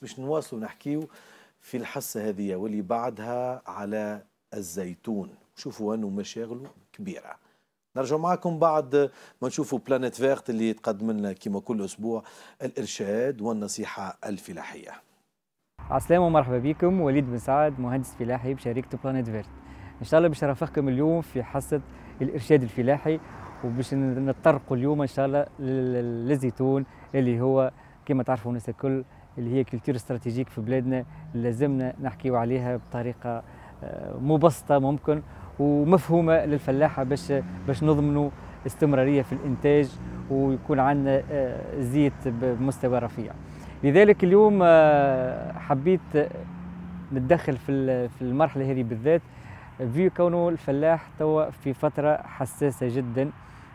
باش نواصلوا نحكيو في الحصة هذه واللي بعدها على الزيتون شوفوا أنه مشاغله كبيرة نرجع معكم بعد ما نشوفوا بلانيت فيرت اللي تقدم لنا كما كل أسبوع الإرشاد والنصيحة الفلاحية السلام ومرحبا بكم وليد بن سعد مهندس فلاحي بشركة بلانيت فيرت إن شاء الله باش نرافقكم اليوم في حصة الإرشاد الفلاحي وباش نتطرقوا اليوم إن شاء الله للزيتون اللي هو كما تعرفوا الناس الكل اللي هي كولتور استراتيجيك في بلادنا لازمنا نحكيو عليها بطريقه آه، مبسطه ممكن ومفهومه للفلاحه باش باش نضمنوا استمراريه في الانتاج ويكون عندنا آه، زيت بمستوى رفيع لذلك اليوم آه، حبيت نتدخل في في المرحله هذه بالذات في كونه الفلاح توا في فتره حساسه جدا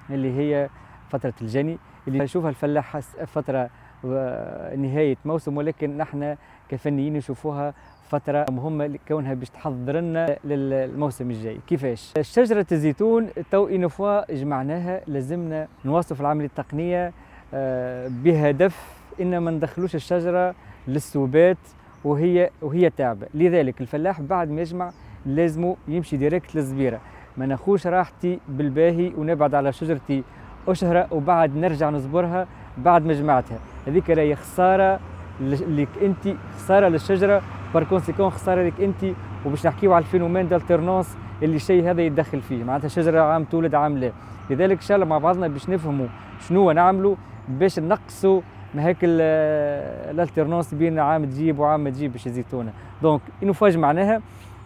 اللي هي فتره الجني اللي يشوفها الفلاح فتره ونهايه موسم ولكن نحن كفنيين نشوفوها فترة مهمة كونها باش تحضر لنا للموسم الجاي كيفاش شجرة الزيتون تو اون فوا جمعناها لازمنا نواصلوا في العملية التقنية آه، بهدف ان ما ندخلوش الشجرة للسوبات وهي وهي تعبة لذلك الفلاح بعد ما يجمع لازمو يمشي ديريكت للزبيرة ما ناخوش راحتي بالباهي ونبعد على شجرتي أشهرة وبعد نرجع نزبرها بعد ما جمعتها هذيك راهي خساره لك انت خساره للشجره بار كونسيكون خساره لك انت وباش نحكيو على الفينومين دالترنونس اللي الشيء هذا يتدخل فيه معناتها شجره عام تولد عام لا لذلك ان شاء الله مع بعضنا باش نفهموا شنو نعملوا باش نقصوا ما هيك الالترنونس بين عام تجيب وعام ما تجيبش الزيتونه دونك فاج معناها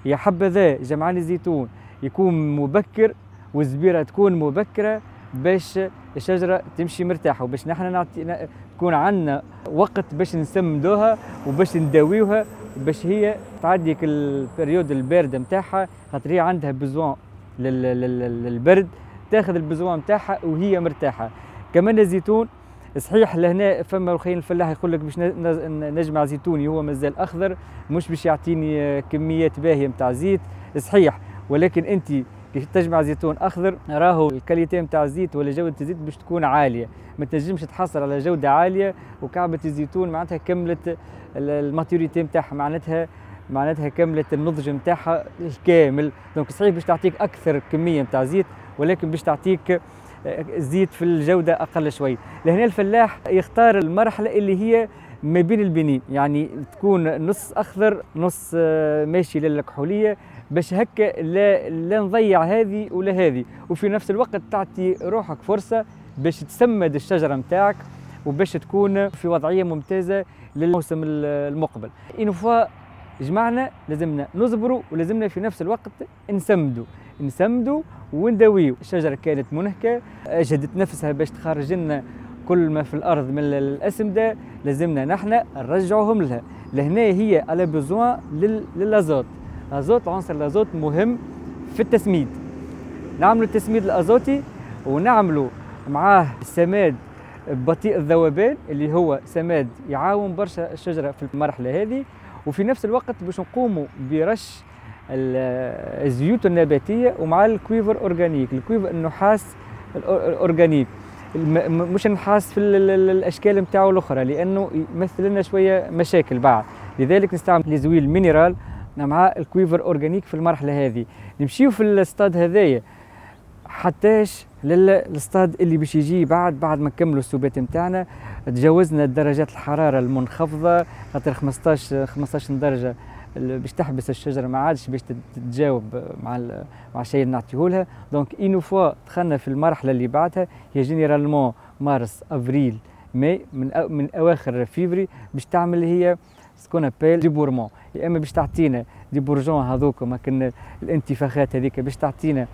يا حبذا جمعان الزيتون يكون مبكر والزبيره تكون مبكره باش الشجره تمشي مرتاحه وباش نحن نعطي تكون عندنا وقت باش نسمدوها وباش نداويوها باش هي تعدي البريود البارده نتاعها خاطر هي عندها بزوان للبرد تاخذ البزوان نتاعها وهي مرتاحه كمان الزيتون صحيح لهنا فما الخين الفلاح يقول لك باش نجمع زيتوني هو مازال اخضر مش باش يعطيني كميات باهيه نتاع زيت صحيح ولكن انت كي تجمع زيتون اخضر راهو الكاليتي نتاع الزيت ولا جوده الزيت باش تكون عاليه ما تنجمش تحصل على جوده عاليه وكعبه الزيتون معناتها كملت الماتوريتي نتاعها معناتها معناتها كملت النضج نتاعها الكامل دونك صحيح باش تعطيك اكثر كميه نتاع زيت ولكن باش تعطيك آه، زيت في الجوده اقل شوي لهنا الفلاح يختار المرحله اللي هي ما بين البنين يعني تكون نص اخضر نص آه، ماشي للكحوليه باش هكا لا لا نضيع هذه ولا هذه وفي نفس الوقت تعطي روحك فرصه باش تسمد الشجره نتاعك وباش تكون في وضعيه ممتازه للموسم المقبل اون فوا جمعنا لازمنا نصبروا ولازمنا في نفس الوقت نسمدوا نسمدوا ونداويوا الشجره كانت منهكه أجهدت نفسها باش تخرج لنا كل ما في الارض من الاسمده لازمنا نحن نرجعوهم لها لهنا هي على بزوان للازوت الازوت عنصر الازوت مهم في التسميد نعمل التسميد الازوتي ونعمله معاه سماد بطيء الذوبان اللي هو سماد يعاون برشا الشجره في المرحله هذه وفي نفس الوقت باش نقوموا برش الزيوت النباتيه ومع الكويفر اورجانيك الكويفر النحاس الاورجانيك مش نحاس في الاشكال نتاعو الاخرى لانه يمثل لنا شويه مشاكل بعد لذلك نستعمل لزويل مينيرال مع الكويفر اورجانيك في المرحله هذه نمشيو في الاستاد هذايا حتىش للاستاد اللي باش يجي بعد بعد ما نكملوا السبات نتاعنا تجاوزنا درجات الحراره المنخفضه خاطر 15 15 درجه باش تحبس الشجره ما عادش باش تتجاوب مع مع الشيء اللي نعطيهولها دونك اون فوا دخلنا في المرحله اللي بعدها هي جينيرالمون مارس افريل ماي من من اواخر فيفري باش تعمل هي سكون ابيل ديبورمون يا اما باش تعطينا دي بورجون هذوك ما الانتفاخات هذيك باش تعطينا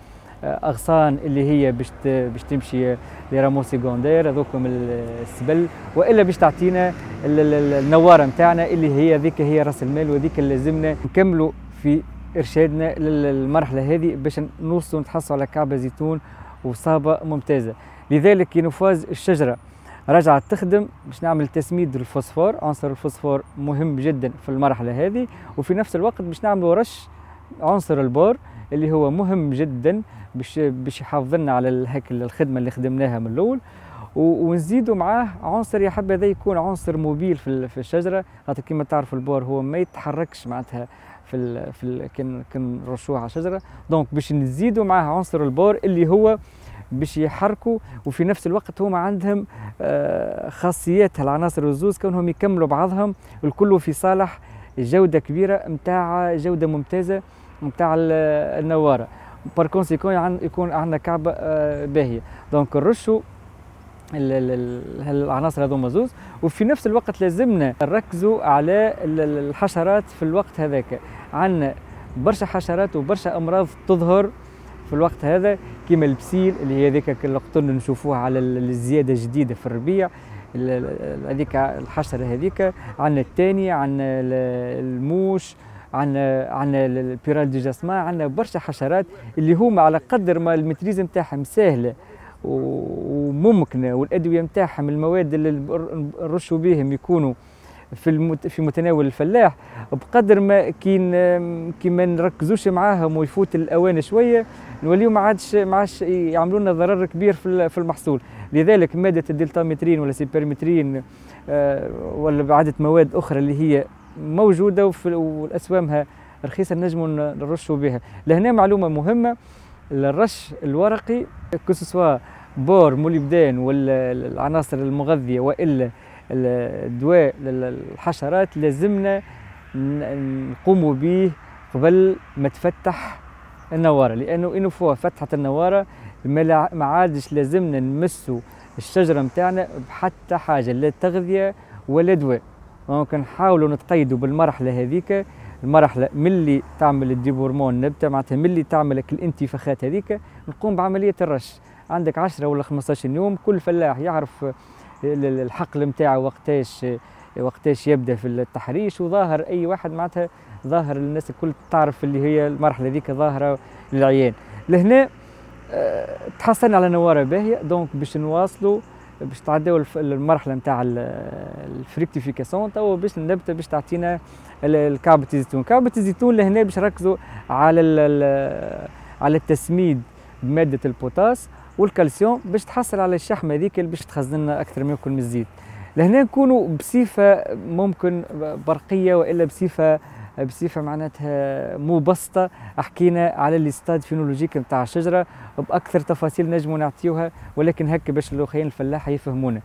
آه، اغصان اللي هي باش باش تمشي رامون سيكوندير هذوك السبل والا باش تعطينا النواره نتاعنا اللي هي هذيك هي راس المال وهذيك اللي لازمنا نكملوا في ارشادنا للمرحله هذه باش نوصلوا نتحصلوا على كعبه زيتون وصابه ممتازه لذلك ينفاز الشجره رجعت تخدم باش نعمل تسميد الفوسفور عنصر الفوسفور مهم جدا في المرحله هذه وفي نفس الوقت باش نعملوا رش عنصر البور اللي هو مهم جدا باش باش يحافظ لنا على هيك الخدمه اللي خدمناها من الاول ونزيدوا معاه عنصر يا حبذا يكون عنصر موبيل في الشجره خاطر كما تعرفوا البور هو ما يتحركش معناتها في ال في ال كان كان رشوه على الشجره دونك باش نزيدوا معاه عنصر البور اللي هو باش يحركوا وفي نفس الوقت هما عندهم آه، خاصيات العناصر الزوز كونهم يكملوا بعضهم الكل في صالح جوده كبيره نتاع جوده ممتازه نتاع النواره بار يكون يكون عندنا كعبه آه، باهيه دونك نرشوا العناصر هذوما زوز وفي نفس الوقت لازمنا نركزوا على الحشرات في الوقت هذاك عندنا برشا حشرات وبرشا امراض تظهر في الوقت هذا كيما البسيل اللي هي هذيك القطن نشوفوها على الزياده الجديده في الربيع هذيك الحشره هذيك عندنا الثاني عندنا الموش عندنا عندنا البيرال دي جاسما عندنا برشا حشرات اللي هما على قدر ما المتريز نتاعهم سهله وممكنه والادويه نتاعهم المواد اللي نرشوا بهم يكونوا في المت... في متناول الفلاح بقدر ما كي كي ما نركزوش معاهم ويفوت الاوان شويه نوليو ما عادش ما عادش يعملوا لنا ضرر كبير في المحصول لذلك ماده الدلتامترين ولا سيبرمترين آه، ولا عده مواد اخرى اللي هي موجوده واسوامها رخيصه نجموا نرشوا بها لهنا معلومه مهمه الرش الورقي كسوسوا بور موليبدان ولا العناصر المغذيه والا الدواء للحشرات لازمنا نقوموا به قبل ما تفتح النواره لانه انه فوا فتحت النواره ما عادش لازمنا نمسوا الشجره نتاعنا بحتى حاجه لا تغذيه ولا دواء دونك نحاولوا نتقيدوا بالمرحله هذيك المرحله ملي تعمل الديبورمون نبته معناتها ملي تعمل الانتفاخات هذيك نقوم بعمليه الرش عندك 10 ولا 15 يوم كل فلاح يعرف الحقل نتاعو وقتاش وقتاش يبدا في التحريش وظاهر اي واحد معناتها ظاهر الناس الكل تعرف اللي هي المرحله ذيك ظاهره للعيان لهنا آه، تحصلنا على نواره باهيه دونك باش نواصلوا باش تعداو المرحله نتاع الفريكتيفيكاسيون تو باش النبته باش تعطينا الكعبه الزيتون كعبه الزيتون لهنا باش نركزوا على على التسميد بماده البوتاس والكالسيوم باش تحصل على الشحمه هذيك اللي باش تخزن لنا اكثر ما يكون من الزيت لهنا نكونوا بصفه ممكن برقيه والا بصفه بصفه معناتها مبسطه حكينا على الاستاد فينولوجيك نتاع الشجره باكثر تفاصيل نجموا نعطيوها ولكن هكا باش الاخرين الفلاحه يفهمونا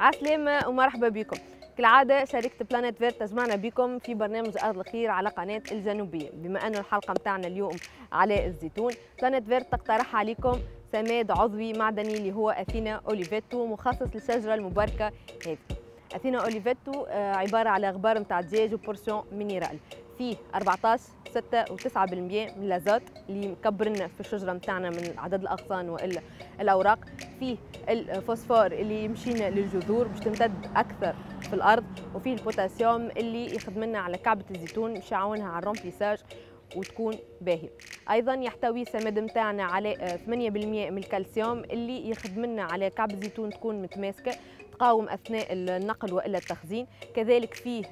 عسلامة ومرحبا بكم كالعادة شركة بلانيت فيرت تجمعنا بكم في برنامج أرض الخير على قناة الجنوبية بما أن الحلقة متاعنا اليوم على الزيتون بلانيت فيرت تقترح عليكم سماد عضوي معدني اللي هو أثينا أوليفيتو مخصص للشجرة المباركة هذه أثينا أوليفيتو آه، عبارة على غبار متاع دجاج وبورسيون مينيرال فيه 14 6 و9% من الازوت اللي مكبر لنا في الشجره نتاعنا من عدد الاغصان والا الاوراق فيه الفوسفور اللي يمشينا للجذور باش تمتد اكثر في الارض وفيه البوتاسيوم اللي يخدم لنا على كعبه الزيتون باش يعاونها على الرومبليساج وتكون باهيه ايضا يحتوي السماد نتاعنا على 8% آه، من الكالسيوم اللي يخدم لنا على كعب الزيتون تكون متماسكه تقاوم اثناء النقل والا التخزين كذلك فيه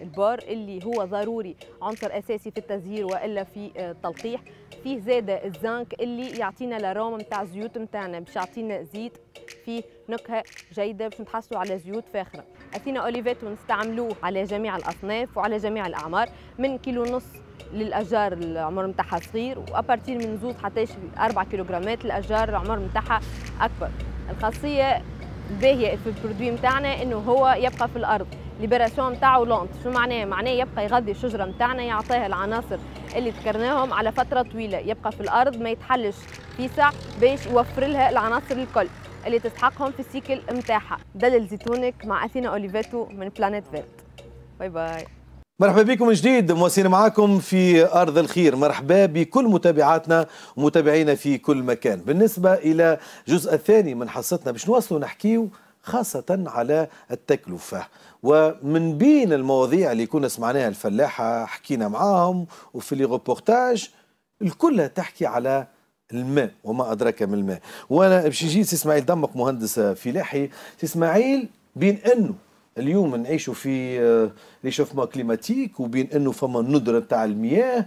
البار اللي هو ضروري عنصر اساسي في التزيير والا في آه، التلقيح فيه زاده الزنك اللي يعطينا لاروم نتاع الزيوت نتاعنا باش يعطينا زيت فيه نكهه جيده باش نتحصلوا على زيوت فاخره اثينا اوليفيت ونستعملوه على جميع الاصناف وعلى جميع الاعمار من كيلو ونص للاشجار العمر نتاعها صغير وابارتير من زوز حتى 4 كيلوغرامات الاشجار العمر نتاعها اكبر الخاصيه الباهيه في البرودوي نتاعنا انه هو يبقى في الارض ليبراسيون نتاعو لونت شو معناه معناه يبقى يغذي الشجره نتاعنا يعطيها العناصر اللي ذكرناهم على فتره طويله يبقى في الارض ما يتحلش فيسع باش يوفر لها العناصر الكل اللي تستحقهم في السيكل متاعها دلل زيتونك مع أثينا أوليفيتو من بلانيت فيرت باي باي مرحبا بكم من جديد مواصلين معاكم في أرض الخير مرحبا بكل متابعاتنا ومتابعينا في كل مكان بالنسبة إلى الجزء الثاني من حصتنا باش نواصلوا نحكيو خاصة على التكلفة ومن بين المواضيع اللي كنا سمعناها الفلاحة حكينا معاهم وفي لي الكل تحكي على الماء وما أدراك ما الماء وأنا باش يجي سي إسماعيل دمق مهندس فلاحي سي إسماعيل بين أنه اليوم نعيشوا في آه، ريشوفمون كليماتيك وبين أنه فما ندرة تاع المياه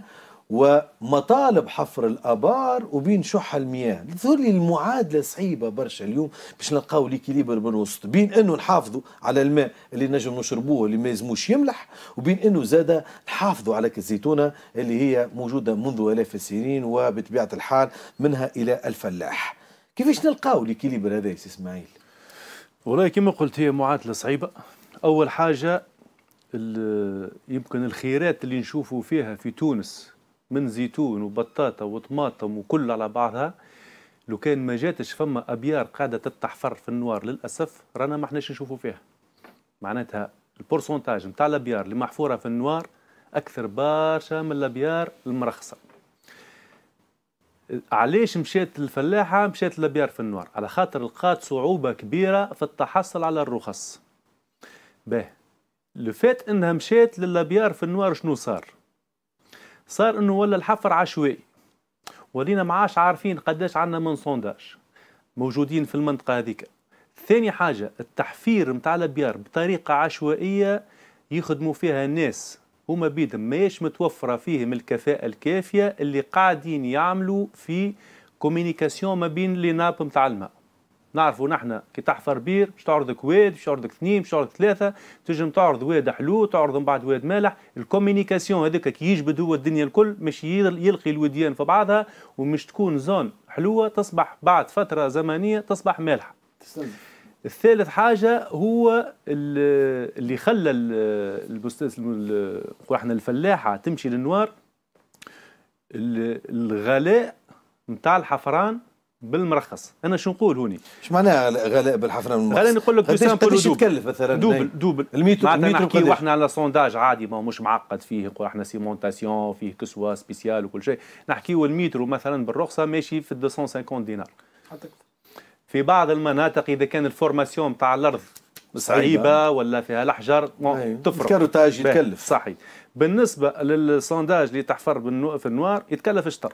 ومطالب حفر الابار وبين شح المياه لي المعادله صعيبه برشا اليوم باش نلقاو ليكيليبر بالوسط بين انه نحافظوا على الماء اللي نجم نشربوه اللي ما يلزموش يملح وبين انه زاده نحافظوا على الزيتونه اللي هي موجوده منذ الاف السنين وبطبيعه الحال منها الى الفلاح كيفاش نلقاو ليكيليبر هذا يا سي اسماعيل والله كما قلت هي معادله صعيبه اول حاجه يمكن الخيرات اللي نشوفوا فيها في تونس من زيتون وبطاطا وطماطم وكل على بعضها لو كان ما جاتش فما ابيار قاعده تتحفر في النوار للاسف رانا ما حناش نشوفوا فيها معناتها البورسونتاج نتاع الابيار اللي محفوره في النوار اكثر برشا من الابيار المرخصه علاش مشات الفلاحه مشات الابيار في النوار على خاطر لقات صعوبه كبيره في التحصل على الرخص به لفات انها مشات للابيار في النوار شنو صار صار انه ولا الحفر عشوائي ولينا معاش عارفين قداش عندنا من صونداج موجودين في المنطقه هذيك ثاني حاجه التحفير نتاع الابيار بطريقه عشوائيه يخدموا فيها الناس هما بيدهم ماهيش متوفره فيهم الكفاءه الكافيه اللي قاعدين يعملوا في كومينيكاسيون ما بين لي ناب نتاع الماء نعرفوا نحن كي تحفر بير باش تعرضك واد باش تعرضك اثنين باش تعرضك ثلاثه تنجم تعرض واد حلو تعرض من بعد واد مالح الكومينيكاسيون هذاك كي يجبد هو الدنيا الكل مش يلقي الوديان في بعضها ومش تكون زون حلوه تصبح بعد فتره زمنيه تصبح مالحه تسلم. الثالث حاجة هو اللي خلى البستاذ احنا الفلاحة تمشي للنوار الغلاء نتاع الحفران بالمرخص انا شو نقول هوني اش معناها غلاء بالحفره من المرخص غلاء نقول لك قداش قداش تكلف مثلا دوبل إيه. دوبل الميتو معناتها نحكي واحنا على سونداج عادي ما هو مش معقد فيه نقول احنا سيمونتاسيون فيه كسوه سبيسيال وكل شيء نحكيو الميترو مثلا بالرخصه ماشي في 250 دينار في بعض المناطق اذا كان الفورماسيون تاع الارض صعيبه ولا فيها الحجر أيوة. تفرق الكاروتاج يتكلف صحيح بالنسبه للسونداج اللي تحفر في النوار يتكلف اشتر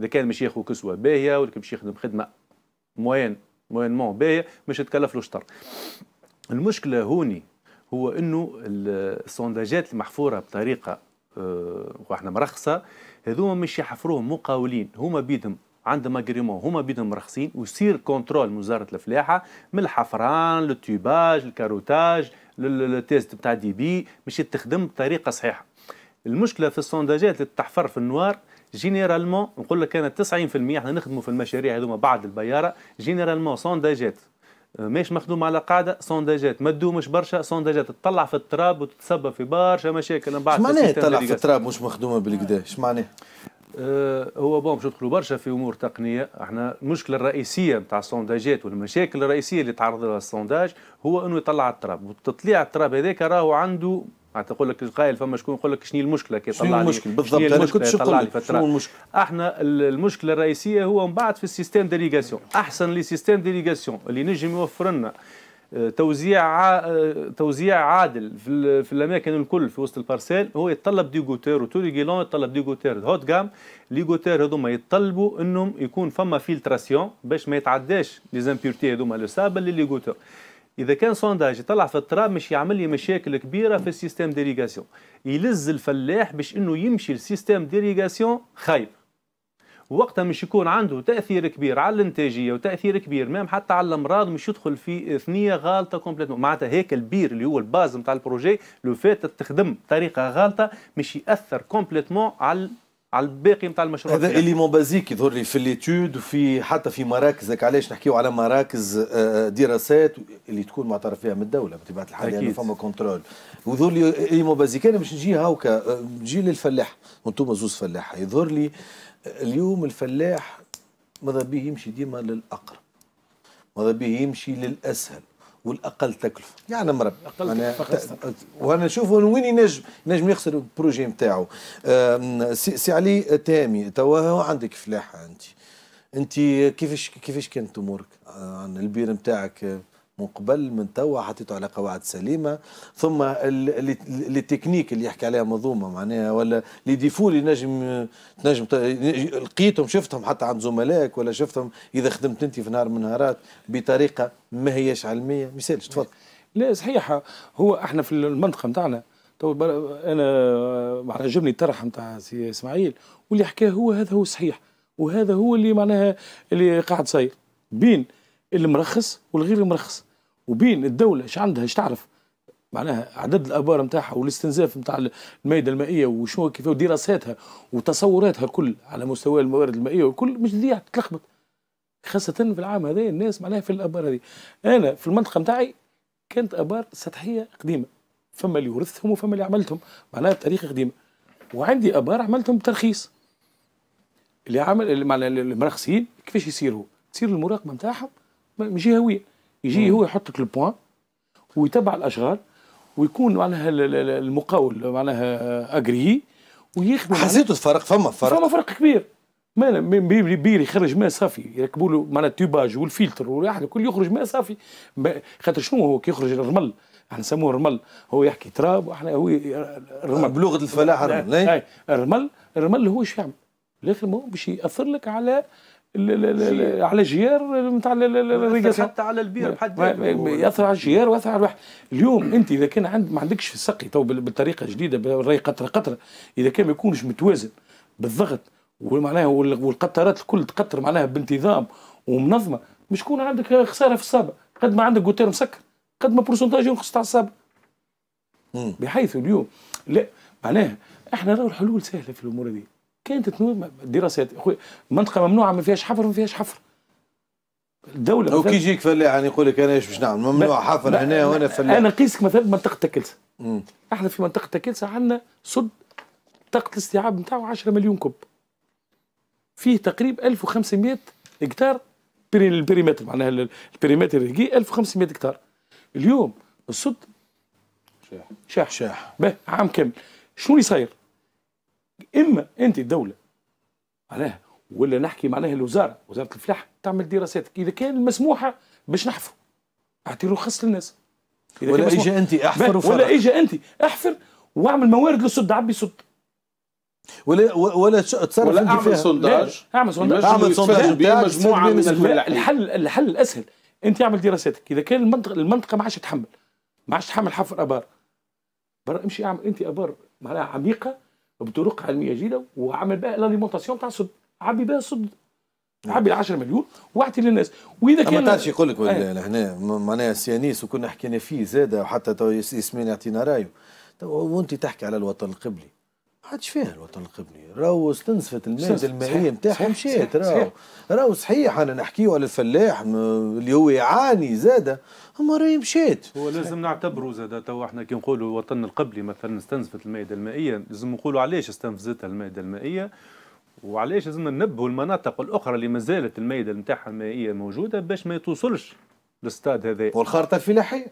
اذا كان مش ياخذ كسوه باهيه ولا مش يخدم خدمه موين موين مون باهيه مش تكلف له شطر المشكله هوني هو انه السونداجات المحفوره بطريقه أه واحنا مرخصه هذوما مش يحفروهم مقاولين هما بيدهم عندهم اجريمون هما بيدهم مرخصين ويصير كونترول من وزاره الفلاحه من الحفران للتيباج الكاروتاج للتيست بتاع دي بي مش تخدم بطريقه صحيحه المشكله في السونداجات اللي تحفر في النوار جينيرالمون نقول لك انا 90% احنا نخدموا في المشاريع هذوما بعد البياره جينيرالمون سونداجات آه، مش مخدوم على قاعده سونداجات ما تدومش برشا سونداجات تطلع في التراب وتتسبب في برشا مشاكل من بعد معناه تطلع في التراب مش مخدومه بالكدا اش معناه؟ آه، هو بون باش ندخلوا برشا في امور تقنيه احنا المشكله الرئيسيه نتاع السونداجات والمشاكل الرئيسيه اللي تعرض لها السونداج هو انه يطلع التراب وتطليع التراب هذاك راهو عنده معناتها يقول لك قايل فما شكون يقول لك شنو المشكله كي طلع لي المشكل بالضبط انا كنت طلع لي فتره احنا المشكله الرئيسيه هو من بعد في السيستم ديليغاسيون احسن لي سيستم ديليغاسيون اللي نجم يوفر لنا آه، توزيع آه، توزيع عادل في, في الاماكن الكل في وسط البارسيل هو يتطلب دي غوتير وتوري جيلون يتطلب دي غوتير هوت جام لي غوتير هذوما يتطلبوا انهم يكون فما فيلتراسيون باش ما يتعداش لي زامبيورتي هذوما لو سابل لي غوتير اذا كان سونداج يطلع في التراب مش يعمل لي مشاكل كبيره في السيستم ديريغاسيون يلز الفلاح باش انه يمشي لسيستم ديريغاسيون خايب وقتها مش يكون عنده تاثير كبير على الانتاجيه وتاثير كبير مام حتى على الامراض مش يدخل في ثنيه غالطه كومبليتمون معناتها هيك البير اللي هو الباز نتاع البروجي لو فات تخدم بطريقه غالطه مش ياثر كومبليتمون على على الباقي نتاع المشروع هذا اللي مون بازيك يظهر لي في ليتود وفي حتى في مراكزك علاش نحكيو على مراكز آه، آه، دراسات اللي تكون معترف فيها من الدوله بطبيعه الحال يعني فما كنترول ويظهر لي اللي مون بازيك انا باش نجي هاوكا آه، نجي للفلاح وانتم زوز فلاح يظهر لي اليوم الفلاح ماذا به يمشي ديما للاقرب ماذا به يمشي للاسهل والاقل تكلفه يعني مربي أنا وانا نشوف وين ينجم ينجم يخسر البروجي نتاعو سي... سي علي تامي توا عندك فلاحه انت انت كيفاش كيفاش كانت امورك آه، عن البير نتاعك من قبل من توا حطيته على قواعد سليمه ثم التكنيك اللي يحكي عليها منظومه معناها ولا لي ديفو اللي نجم تنجم لقيتهم شفتهم حتى عند زملائك ولا شفتهم اذا خدمت انت في نهار من نهارات بطريقه ما هيش علميه يسالش تفضل لا صحيح هو احنا في المنطقه نتاعنا تو انا عجبني الطرح نتاع سي اسماعيل واللي حكاه هو هذا هو صحيح وهذا هو اللي معناها اللي قاعد صاير بين المرخص والغير المرخص وبين الدوله ايش عندها ايش تعرف معناها عدد الابار نتاعها والاستنزاف نتاع المائده المائيه وشنو كيف ودراساتها وتصوراتها كل على مستوى الموارد المائيه والكل مش ذي تلخبط خاصه في العام هذا الناس معناها في الابار هذه انا في المنطقه نتاعي كانت ابار سطحيه قديمه فما اللي ورثتهم وفما اللي عملتهم معناها بطريقه قديمه وعندي ابار عملتهم بترخيص اللي عمل معناها المرخصين كيفاش يصيروا تصير المراقبه نتاعهم جهويه يجي هو يحط لك البوان ويتبع الاشغال ويكون معناها المقاول معناها اجري ويخدم حسيتوا الفرق فما فرق فما فرق كبير ما بير يخرج ماء صافي يركبوا له معناها التوباج والفلتر والواحد كل يخرج ماء صافي خاطر شنو هو كي يخرج الرمل احنا نسموه رمل هو يحكي تراب واحنا هو الرمل بلغه الفلاح الرمل إيه؟ الرمل الرمل هو شو يعمل الاخر ما هو باش ياثر لك على على جيار نتاع الرجال حتى على البير بحد ياثر على الجيار وياثر على الواحد اليوم انت اذا كان عند ما عندكش في السقي تو بالطريقه الجديده بالري قطره قطره اذا كان ما يكونش متوازن بالضغط ومعناها والقطرات الكل تقطر معناها بانتظام ومنظمه مش يكون عندك خساره في الصابه قد ما عندك جوتير مسكر قد ما برسنتاج ينقص تاع الصابه بحيث اليوم لا معناها احنا راهو الحلول سهله في الامور هذه كانت دراسات منطقه ممنوعه ما فيهاش حفر ما فيهاش حفر الدوله لو كي يجيك فلاح يعني يقول لك انا ايش باش نعمل ممنوع حفر هنا وانا فلاح انا نقيسك مثلا منطقه تكلسه احنا في منطقه تكلسه عندنا صد طاقه الاستيعاب نتاعو 10 مليون كوب فيه تقريبا 1500 هكتار البريمتر معناها البريمتر الريقي 1500 هكتار اليوم الصد شاح شاح, شاح. عام كامل شنو اللي صاير؟ اما انت الدوله معناها ولا نحكي معناها الوزاره وزاره الفلاح تعمل دراساتك اذا كان المسموحه باش نحفروا اعطي رخص للناس ولا اجا انت احفر ولا اجا انت احفر واعمل موارد للسد عبي سد ولا ولا تصرف ولا اعمل سونداج اعمل سونداج اعمل سونداج مجموعه من الفلاحين الحل الحل الاسهل انت اعمل دراساتك اذا كان المنطقه المنطقه ما عادش تحمل ما عادش تحمل حفر ابار برا امشي اعمل انت ابار معناها عميقه بطرق علميه جيده وعمل بقى لاليمونتاسيون تاع الصد عبي بها الصد نعم. عبي 10 مليون واعطي للناس واذا كان ما تعرفش يقول لك آه. هنا معناها سيانيس وكنا حكينا فيه زاد وحتى تو يعطينا رايه وانت تحكي على الوطن القبلي ما عادش فيها الوطن القبلي راهو استنزفت الماده المائيه نتاعها مشات راهو راهو صحيح انا نحكيو على الفلاح اللي هو يعاني زاده اما راهي مشات هو لازم نعتبروا زاد تو احنا كي نقولوا الوطن القبلي مثلا استنزفت المائده المائيه لازم نقولوا علاش استنفذتها المائده المائيه وعلاش لازم ننبهوا المناطق الاخرى اللي مازالت المائده نتاعها المائيه موجوده باش ما توصلش الاستاد هذا والخارطه الفلاحيه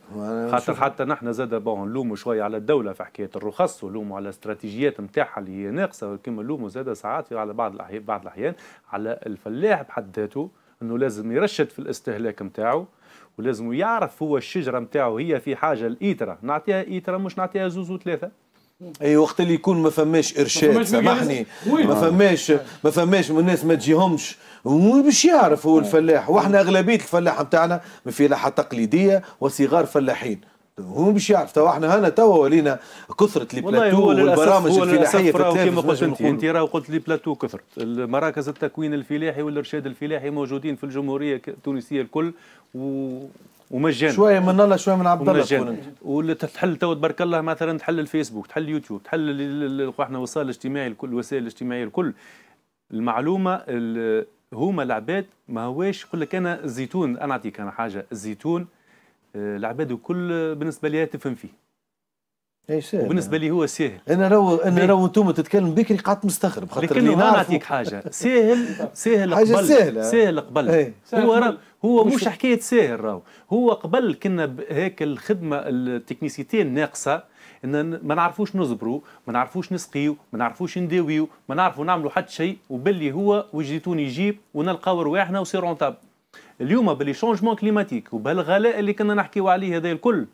خاطر حتى نحن زاد بون نلوموا شويه على الدوله في حكايه الرخص ولوموا على الاستراتيجيات نتاعها اللي هي ناقصه كما نلوموا زاد ساعات على بعض الاحيان بعض الاحيان على الفلاح بحد ذاته انه لازم يرشد في الاستهلاك نتاعو ولازم يعرف هو الشجره نتاعو هي في حاجه الايترا نعطيها ايترا مش نعطيها زوز وثلاثه اي وقت اللي يكون ما فماش ارشاد سامحني ما فماش ما فماش الناس ما تجيهمش ومش يعرف هو الفلاح واحنا اغلبيه الفلاح نتاعنا ما في لا تقليديه وصغار فلاحين هو مش يعرف توا احنا هنا توا ولينا كثره لي بلاتو والبرامج الفلاحيه في التلفزيون كما قلت انت انت راه قلت لي بلاتو كثرت مراكز التكوين الفلاحي والارشاد الفلاحي موجودين في الجمهوريه التونسيه الكل و... ومجانا شويه من الله شويه من عبد الله واللي تحل تو تبارك الله مثلا تحل الفيسبوك تحل اليوتيوب تحل احنا وسائل الاجتماعي الكل الوسائل الاجتماعيه الكل المعلومه هما العباد ما هواش يقول لك انا الزيتون انا اعطيك انا حاجه الزيتون العباد الكل بالنسبه لي تفهم فيه اي سهل وبالنسبه لي هو سهل انا لو انا لو انتم تتكلم بكري قعدت مستغرب خاطر لكن انا نعطيك حاجه سهل سهل حاجة قبل سهلة. سهل قبل هو راه هو مش, مش حكايه سهل راهو هو قبل كنا هيك الخدمه التكنيسيتي الناقصه ان ما نعرفوش نزبروا ما نعرفوش نسقيو ما نعرفوش نداويو ما نعرفوا نعملوا حتى شيء وباللي هو وجدتوني يجيب ونلقاو رواحنا وسي رونتابل اليوم بلي شونجمون كليماتيك وبهالغلاء اللي كنا نحكيو عليه هذا الكل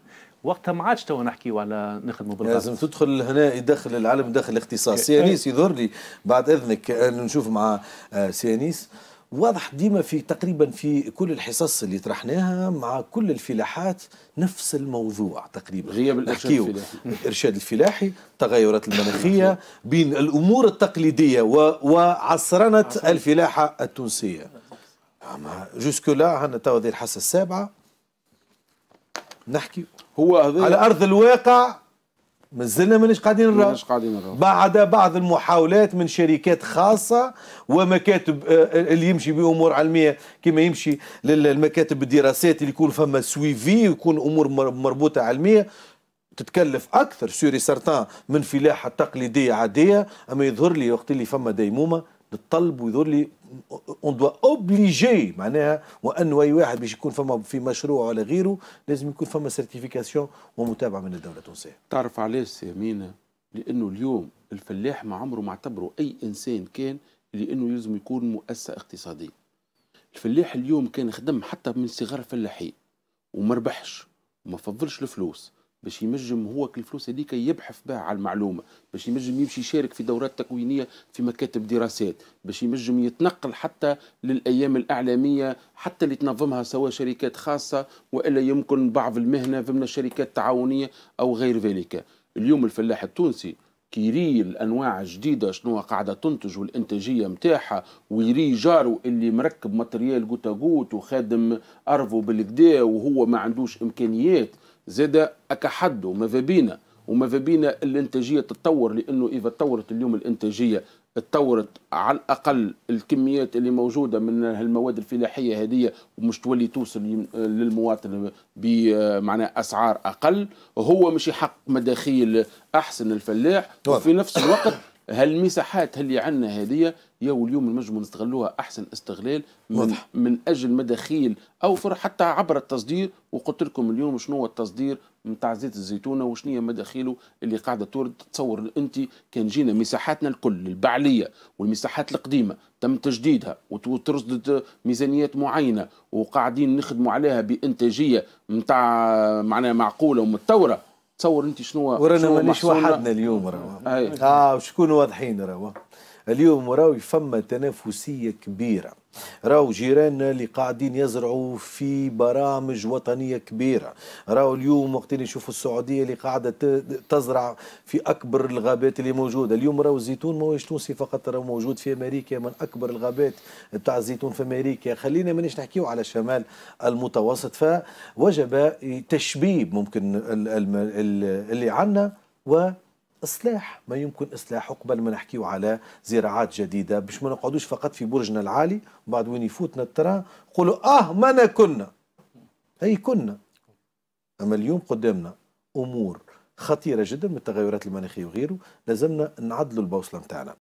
وقتها ما عادش توا نحكيو على نخدموا بالغلط لازم تدخل هنا يدخل العلم داخل الاختصاص إيه، إيه. سيانيس يظهر لي بعد اذنك آه، نشوف مع آه، سيانيس واضح ديما في تقريبا في كل الحصص اللي طرحناها مع كل الفلاحات نفس الموضوع تقريبا غياب الارشاد الفلاحي الارشاد الفلاحي التغيرات المناخيه بين الامور التقليديه وعصرنه الفلاحه التونسيه اما جوسكو لا عندنا توا ذي الحصه السابعه نحكي هو هذي على ارض الواقع مازلنا مانيش قاعدين نراو مانيش قاعدين نراو بعد بعض المحاولات من شركات خاصه ومكاتب آه، آه، اللي يمشي بامور علميه كما يمشي للمكاتب الدراسات اللي يكون فما سويفي ويكون امور مربوطه علميه تتكلف اكثر سوري سرطان من فلاحه تقليديه عاديه اما يظهر لي وقت اللي فما ديمومه للطلب ويظهر لي اون دوا اوبليجي معناها وانه اي واحد باش يكون فما في مشروع ولا غيره لازم يكون فما سيرتيفيكاسيون ومتابعه من الدوله التونسيه. تعرف علاش يا مينا؟ لانه اليوم الفلاح ما عمره ما اعتبره اي انسان كان لانه يلزم يكون مؤسسه اقتصاديه. الفلاح اليوم كان خدم حتى من صغار فلاحين وما ربحش وما فضلش الفلوس باش ينجم هو الفلوس هذيك يبحث بها على المعلومه باش ينجم يمشي يشارك في دورات تكوينيه في مكاتب دراسات باش ينجم يتنقل حتى للايام الاعلاميه حتى اللي تنظمها سواء شركات خاصه والا يمكن بعض المهنه ضمن الشركات التعاونيه او غير ذلك اليوم الفلاح التونسي كيري الانواع الجديده شنو قاعده تنتج والانتاجيه نتاعها ويري جارو اللي مركب ماتريال جوتا جوت وخادم ارفو بالكدا وهو ما عندوش امكانيات زاد أكحد وماذا بينا وماذا بينا الانتاجيه تتطور لانه اذا تطورت اليوم الانتاجيه تطورت على الاقل الكميات اللي موجوده من المواد الفلاحيه هذه ومش تولي توصل للمواطن بمعنى اسعار اقل هو مش يحقق مداخيل احسن الفلاح وفي نفس الوقت هالمساحات اللي عندنا هذه يا واليوم نجموا نستغلوها احسن استغلال من, واضح. من اجل مداخيل او حتى عبر التصدير وقلت لكم اليوم شنو هو التصدير نتاع زيت الزيتونه وشنو هي مداخيله اللي قاعده تورد تصور انت كان جينا مساحاتنا الكل البعليه والمساحات القديمه تم تجديدها وترصد ميزانيات معينه وقاعدين نخدموا عليها بانتاجيه نتاع معناها معقوله ومتطوره تصور انت شنو ورانا مانيش وحدنا اليوم راهو اه وشكون واضحين راهو اليوم راهو فما تنافسية كبيرة راو جيراننا اللي قاعدين يزرعوا في برامج وطنية كبيرة راو اليوم وقت نشوفوا السعودية اللي قاعدة تزرع في أكبر الغابات اللي موجودة اليوم راو الزيتون ماهوش تونسي فقط راهو موجود في أمريكا من أكبر الغابات بتاع الزيتون في أمريكا خلينا مانيش نحكيو على شمال المتوسط فوجب تشبيب ممكن اللي عندنا و اصلاح ما يمكن اصلاحه قبل ما نحكيو على زراعات جديده باش ما نقعدوش فقط في برجنا العالي وبعد وين يفوتنا الترا نقولوا اه ما أنا كنا هي كنا اما اليوم قدامنا امور خطيره جدا من التغيرات المناخيه وغيره لازمنا نعدلوا البوصله نتاعنا